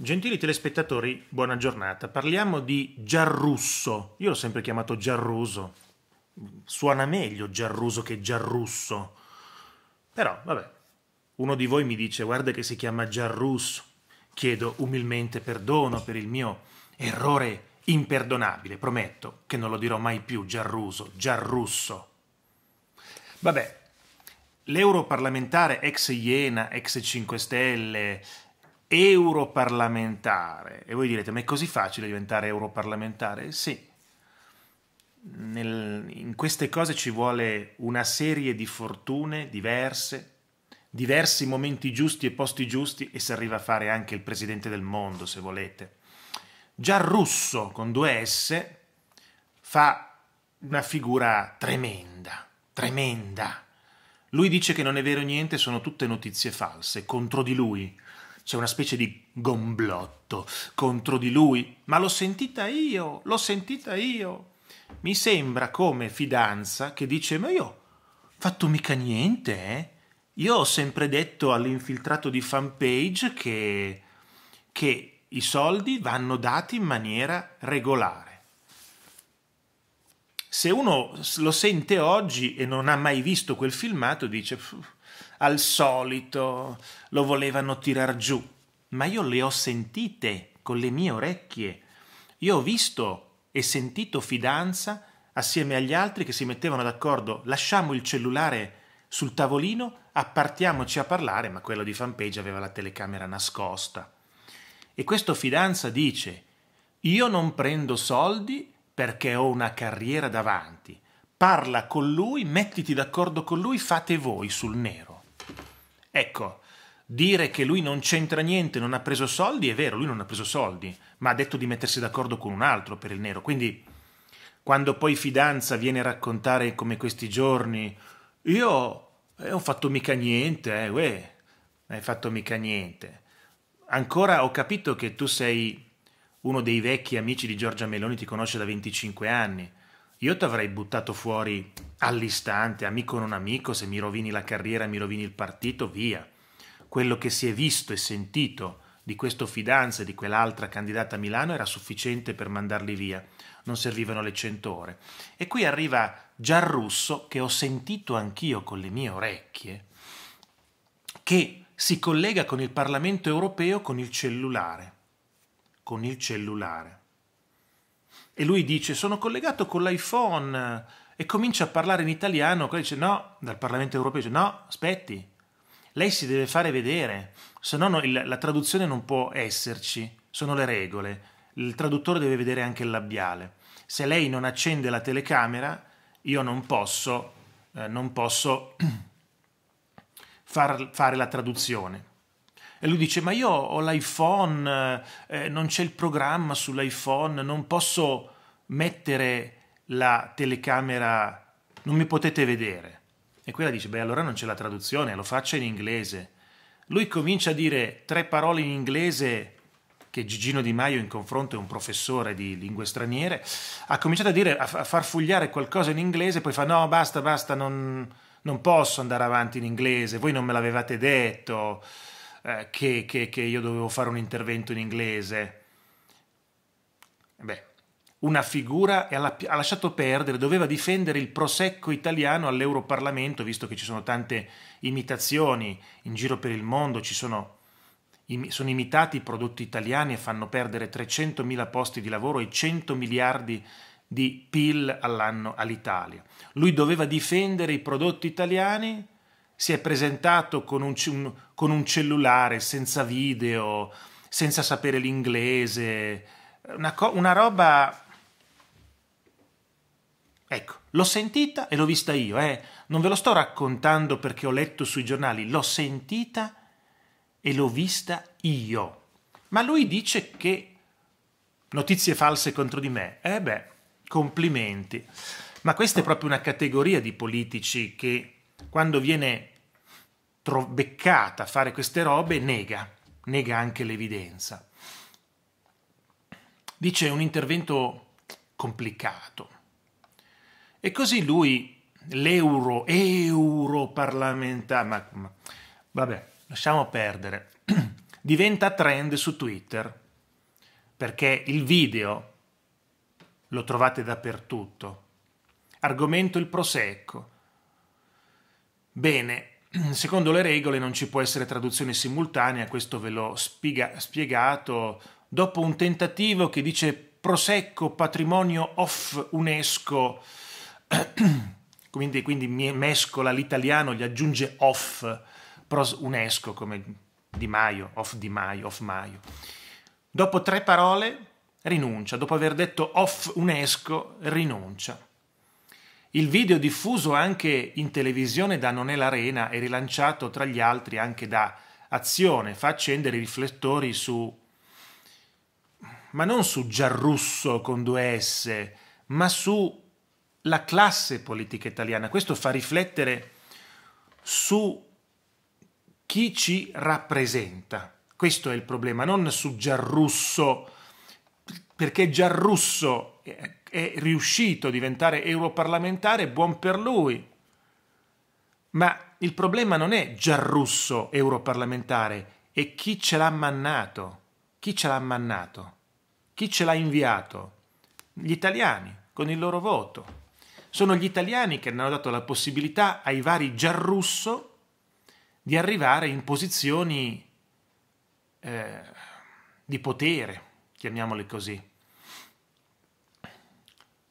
Gentili telespettatori, buona giornata. Parliamo di Giarrusso. Io l'ho sempre chiamato Giarruso. Suona meglio Giarruso che Giarrusso. Però, vabbè, uno di voi mi dice guarda che si chiama Giarrusso. Chiedo umilmente perdono per il mio errore imperdonabile. Prometto che non lo dirò mai più Giarruso, Giarrusso. Vabbè, l'europarlamentare ex Iena, ex 5 Stelle, europarlamentare. E voi direte, ma è così facile diventare europarlamentare? Sì. Nel, in queste cose ci vuole una serie di fortune diverse, diversi momenti giusti e posti giusti e si arriva a fare anche il presidente del mondo, se volete. Già Russo, con due S, fa una figura tremenda, tremenda. Lui dice che non è vero niente, sono tutte notizie false, contro di lui c'è una specie di gomblotto contro di lui. Ma l'ho sentita io, l'ho sentita io. Mi sembra come fidanza che dice: Ma io ho fatto mica niente, eh? Io ho sempre detto all'infiltrato di fanpage che, che i soldi vanno dati in maniera regolare. Se uno lo sente oggi e non ha mai visto quel filmato, dice al solito lo volevano tirar giù, ma io le ho sentite con le mie orecchie. Io ho visto e sentito Fidanza assieme agli altri che si mettevano d'accordo, lasciamo il cellulare sul tavolino, appartiamoci a parlare, ma quello di fanpage aveva la telecamera nascosta. E questo Fidanza dice, io non prendo soldi perché ho una carriera davanti parla con lui, mettiti d'accordo con lui, fate voi sul nero. Ecco, dire che lui non c'entra niente, non ha preso soldi, è vero, lui non ha preso soldi, ma ha detto di mettersi d'accordo con un altro per il nero. Quindi, quando poi Fidanza viene a raccontare come questi giorni, io eh, ho fatto mica niente, eh, uè, hai fatto mica niente. Ancora ho capito che tu sei uno dei vecchi amici di Giorgia Meloni, ti conosce da 25 anni io ti avrei buttato fuori all'istante, amico o non amico, se mi rovini la carriera, mi rovini il partito, via. Quello che si è visto e sentito di questo fidanza e di quell'altra candidata a Milano era sufficiente per mandarli via, non servivano le cento ore. E qui arriva Giarrusso, che ho sentito anch'io con le mie orecchie, che si collega con il Parlamento europeo con il cellulare. Con il cellulare e lui dice sono collegato con l'iPhone e comincia a parlare in italiano, quello dice no, dal Parlamento europeo dice no, aspetti, lei si deve fare vedere, se no, la traduzione non può esserci, sono le regole, il traduttore deve vedere anche il labiale, se lei non accende la telecamera io non posso, eh, non posso far, fare la traduzione. E lui dice, ma io ho l'iPhone, eh, eh, non c'è il programma sull'iPhone, non posso mettere la telecamera, non mi potete vedere. E quella dice, beh allora non c'è la traduzione, lo faccia in inglese. Lui comincia a dire tre parole in inglese che Gigino Di Maio in confronto è un professore di lingue straniere, ha cominciato a dire, a far fugliare qualcosa in inglese, poi fa no, basta, basta, non, non posso andare avanti in inglese, voi non me l'avevate detto. Eh, che, che, che io dovevo fare un intervento in inglese. Beh, una figura ha lasciato perdere, doveva difendere il prosecco italiano all'Europarlamento, visto che ci sono tante imitazioni in giro per il mondo, ci sono, sono imitati i prodotti italiani e fanno perdere 300.000 posti di lavoro e 100 miliardi di PIL all'anno all'Italia. Lui doveva difendere i prodotti italiani si è presentato con un, con un cellulare senza video, senza sapere l'inglese, una, una roba... Ecco, l'ho sentita e l'ho vista io, eh. Non ve lo sto raccontando perché ho letto sui giornali, l'ho sentita e l'ho vista io. Ma lui dice che notizie false contro di me. Eh beh, complimenti. Ma questa è proprio una categoria di politici che quando viene tro- beccata a fare queste robe nega, nega anche l'evidenza. Dice un intervento complicato. E così lui, l'euro, europarlamentare, ma, ma vabbè, lasciamo perdere, diventa trend su Twitter, perché il video lo trovate dappertutto. Argomento il prosecco. Bene, Mm, secondo le regole non ci può essere traduzione simultanea, questo ve l'ho spiega- spiegato dopo un tentativo che dice Prosecco patrimonio off UNESCO, quindi, quindi mescola l'italiano, gli aggiunge off, pros UNESCO come Di Maio, off Di Maio, off Maio. Dopo tre parole rinuncia, dopo aver detto off UNESCO rinuncia. Il video diffuso anche in televisione da Non è l'Arena e rilanciato tra gli altri anche da Azione fa accendere i riflettori su... ma non su Giarrusso con due S, ma su la classe politica italiana. Questo fa riflettere su chi ci rappresenta. Questo è il problema, non su Giarrusso, perché Giarrusso eh, è riuscito a diventare europarlamentare, buon per lui. Ma il problema non è Giarrusso europarlamentare, è chi ce l'ha mannato, chi ce l'ha mannato, chi ce l'ha inviato. Gli italiani, con il loro voto. Sono gli italiani che hanno dato la possibilità ai vari Giarrusso di arrivare in posizioni eh, di potere, chiamiamole così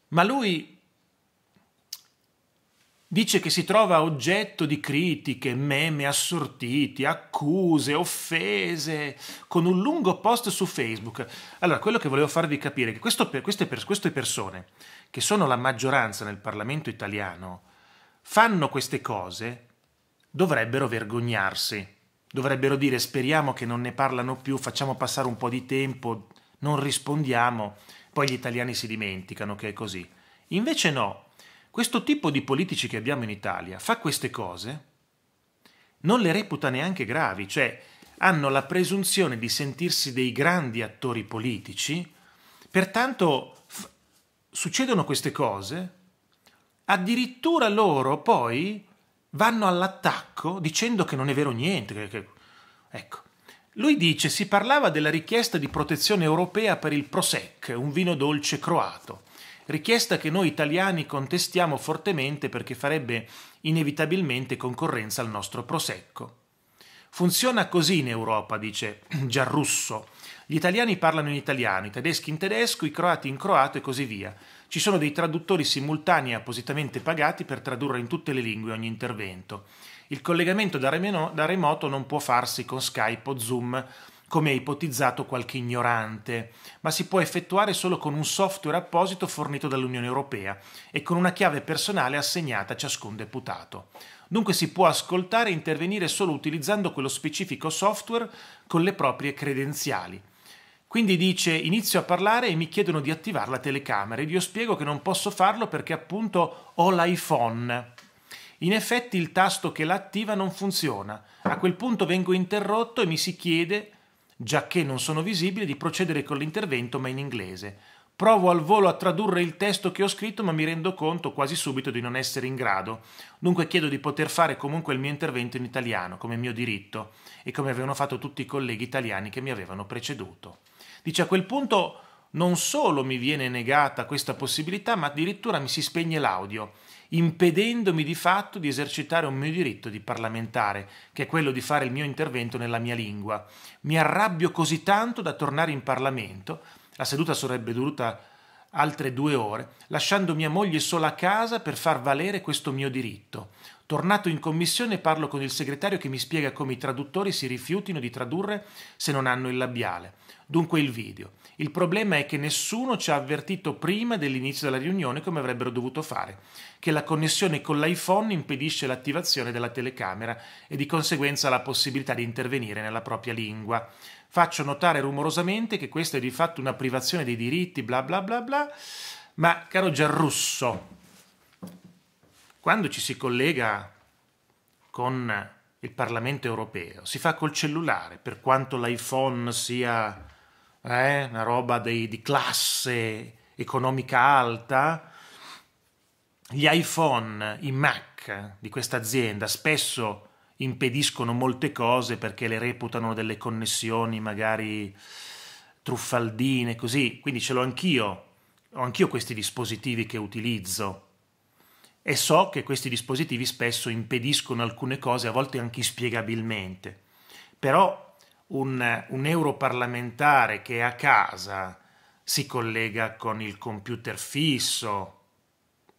ma lui dice che si trova oggetto di critiche, meme assortiti, accuse, offese, con un lungo post su Facebook. Allora, quello che volevo farvi capire è che questo, queste, queste persone, che sono la maggioranza nel Parlamento italiano, fanno queste cose, dovrebbero vergognarsi. Dovrebbero dire speriamo che non ne parlano più, facciamo passare un po' di tempo, non rispondiamo, poi gli italiani si dimenticano che è così. Invece no, questo tipo di politici che abbiamo in Italia fa queste cose, non le reputa neanche gravi, cioè hanno la presunzione di sentirsi dei grandi attori politici, pertanto succedono queste cose, addirittura loro poi vanno all'attacco dicendo che non è vero niente. Che, che, ecco, lui dice si parlava della richiesta di protezione europea per il Prosec, un vino dolce croato, richiesta che noi italiani contestiamo fortemente perché farebbe inevitabilmente concorrenza al nostro Prosecco. Funziona così in Europa, dice Giarrusso. Gli italiani parlano in italiano, i tedeschi in tedesco, i croati in croato e così via. Ci sono dei traduttori simultanei appositamente pagati per tradurre in tutte le lingue ogni intervento. Il collegamento da, remeno, da remoto non può farsi con Skype o Zoom come ha ipotizzato qualche ignorante, ma si può effettuare solo con un software apposito fornito dall'Unione Europea e con una chiave personale assegnata a ciascun deputato. Dunque si può ascoltare e intervenire solo utilizzando quello specifico software con le proprie credenziali. Quindi dice inizio a parlare e mi chiedono di attivare la telecamera ed io spiego che non posso farlo perché appunto ho l'iPhone. In effetti il tasto che la attiva non funziona. A quel punto vengo interrotto e mi si chiede, giacché non sono visibile, di procedere con l'intervento ma in inglese. Provo al volo a tradurre il testo che ho scritto ma mi rendo conto quasi subito di non essere in grado. Dunque chiedo di poter fare comunque il mio intervento in italiano, come mio diritto e come avevano fatto tutti i colleghi italiani che mi avevano preceduto. Dice a quel punto non solo mi viene negata questa possibilità ma addirittura mi si spegne l'audio impedendomi di fatto di esercitare un mio diritto di parlamentare, che è quello di fare il mio intervento nella mia lingua. Mi arrabbio così tanto da tornare in Parlamento, la seduta sarebbe durata altre due ore, lasciando mia moglie sola a casa per far valere questo mio diritto. Tornato in commissione parlo con il segretario che mi spiega come i traduttori si rifiutino di tradurre se non hanno il labiale. Dunque il video. Il problema è che nessuno ci ha avvertito prima dell'inizio della riunione come avrebbero dovuto fare, che la connessione con l'iPhone impedisce l'attivazione della telecamera e di conseguenza la possibilità di intervenire nella propria lingua. Faccio notare rumorosamente che questa è di fatto una privazione dei diritti, bla bla bla bla, ma caro Giarrusso, quando ci si collega con il Parlamento europeo si fa col cellulare, per quanto l'iPhone sia eh, una roba dei, di classe economica alta, gli iPhone, i Mac di questa azienda spesso impediscono molte cose perché le reputano delle connessioni magari truffaldine, così, quindi ce l'ho anch'io, ho anch'io questi dispositivi che utilizzo e so che questi dispositivi spesso impediscono alcune cose, a volte anche inspiegabilmente, però un, un europarlamentare che a casa si collega con il computer fisso,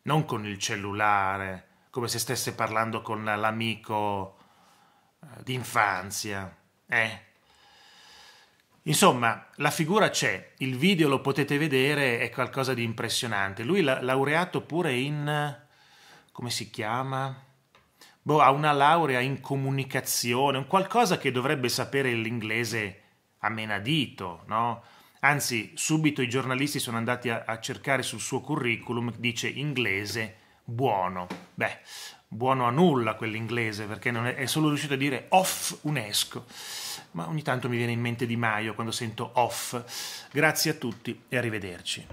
non con il cellulare, come se stesse parlando con l'amico eh, d'infanzia. Eh? Insomma, la figura c'è, il video lo potete vedere, è qualcosa di impressionante. Lui laureato pure in... come si chiama? boh, ha una laurea in comunicazione, un qualcosa che dovrebbe sapere l'inglese a menadito, no? Anzi, subito i giornalisti sono andati a, a cercare sul suo curriculum, dice inglese buono. Beh, buono a nulla quell'inglese perché è, è, solo riuscito a dire off UNESCO. Ma ogni tanto mi viene in mente Di Maio quando sento off. Grazie a tutti e arrivederci.